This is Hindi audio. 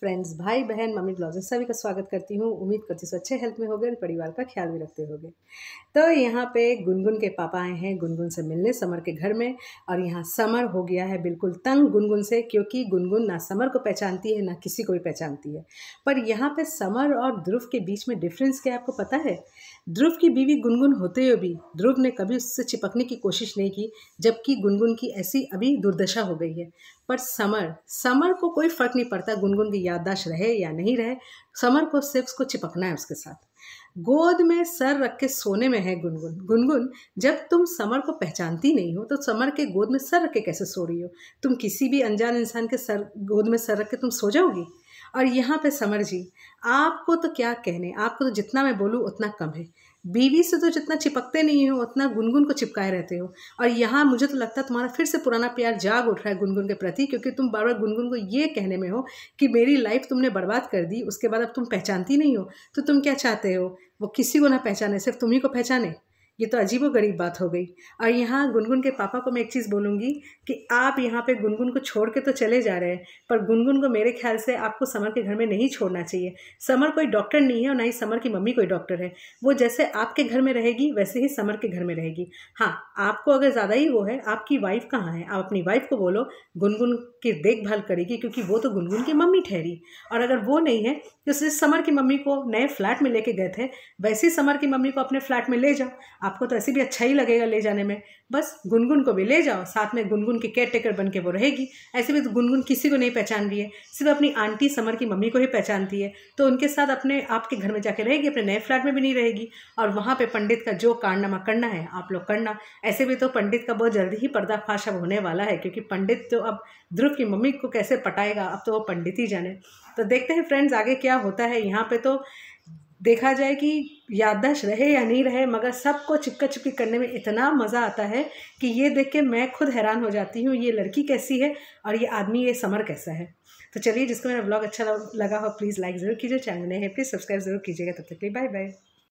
फ्रेंड्स भाई बहन मम्मी ब्लॉजर सभी का स्वागत करती हूँ उम्मीद करती हूँ अच्छे हेल्थ में गए और परिवार का ख्याल भी रखते गए तो यहाँ पे गुनगुन के पापा आए हैं गुनगुन से मिलने समर के घर में और यहाँ समर हो गया है बिल्कुल तंग गुनगुन से क्योंकि गुनगुन ना समर को पहचानती है ना किसी को भी पहचानती है पर यहाँ पर समर और ध्रुव के बीच में डिफरेंस क्या आपको पता है ध्रुव की बीवी गुनगुन होते हुए भी ध्रुव ने कभी उससे चिपकने की कोशिश नहीं की जबकि गुनगुन की ऐसी अभी दुर्दशा हो गई है पर समर समर को कोई फर्क नहीं पड़ता गुनगुन की याददाश्त रहे या नहीं रहे समर को सिर्फ को चिपकना है उसके साथ गोद में सर रख के सोने में है गुनगुन गुनगुन जब तुम समर को पहचानती नहीं हो तो समर के गोद में सर रख के कैसे सो रही हो तुम किसी भी अनजान इंसान के सर गोद में सर रख के तुम सो जाओगी और यहाँ पे समर जी आपको तो क्या कहने आपको तो जितना मैं बोलूँ उतना कम है बीवी से तो जितना चिपकते नहीं हो उतना गुनगुन को चिपकाए रहते हो और यहाँ मुझे तो लगता है तुम्हारा फिर से पुराना प्यार जाग उठ रहा है गुनगुन के प्रति क्योंकि तुम बार बार गुनगुन को ये कहने में हो कि मेरी लाइफ तुमने बर्बाद कर दी उसके बाद अब तुम पहचानती नहीं हो तो तुम क्या चाहते हो वो किसी को ना पहचाने सिर्फ तुम्ही को पहचाने ये तो अजीबो गरीब बात हो गई और यहाँ गुनगुन के पापा को मैं एक चीज़ बोलूँगी कि आप यहाँ पे गुनगुन को छोड़ के तो चले जा रहे हैं पर गुनगुन को मेरे ख्याल से आपको समर के घर में नहीं छोड़ना चाहिए समर कोई डॉक्टर नहीं है और ना ही समर की मम्मी कोई डॉक्टर है वो जैसे आपके घर में रहेगी वैसे ही समर के घर में रहेगी हाँ आपको अगर ज़्यादा ही वो है आपकी वाइफ कहाँ है आप अपनी वाइफ को बोलो गुनगुन की देखभाल करेगी क्योंकि वो तो गुनगुन की मम्मी ठहरी और अगर वो नहीं है तो समर की मम्मी को नए फ्लैट में लेके गए थे ही समर की मम्मी को अपने फ्लैट में ले जाओ आपको तो ऐसे भी अच्छा ही लगेगा ले जाने में बस गुनगुन को भी ले जाओ साथ में गुनगुन की केयर टेकर बन के वो रहेगी ऐसे भी तो गुनगुन किसी को नहीं पहचान रही है सिर्फ अपनी आंटी समर की मम्मी को ही पहचानती है तो उनके साथ अपने आपके घर में जाके रहेगी अपने नए फ्लैट में भी नहीं रहेगी और वहाँ पर पंडित का जो कारनामा करना है आप लोग करना ऐसे भी तो पंडित का बहुत जल्दी ही पर्दाफाश अब होने वाला है क्योंकि पंडित तो अब ध्रुव की मम्मी को कैसे पटाएगा अब तो वो पंडित ही जाने तो देखते हैं फ्रेंड्स आगे क्या होता है यहाँ पर तो देखा जाए कि याददाश्त रहे या नहीं रहे मगर सबको चिपका चिपकी करने में इतना मज़ा आता है कि ये देख के मैं खुद हैरान हो जाती हूँ ये लड़की कैसी है और ये आदमी ये समर कैसा है तो चलिए जिसको मेरा ब्लॉग अच्छा लगा हो प्लीज़ लाइक ज़रूर कीजिए चैनल नए हैं प्लीज़ सब्सक्राइब ज़रूर कीजिएगा तब तक के लिए बाय बाय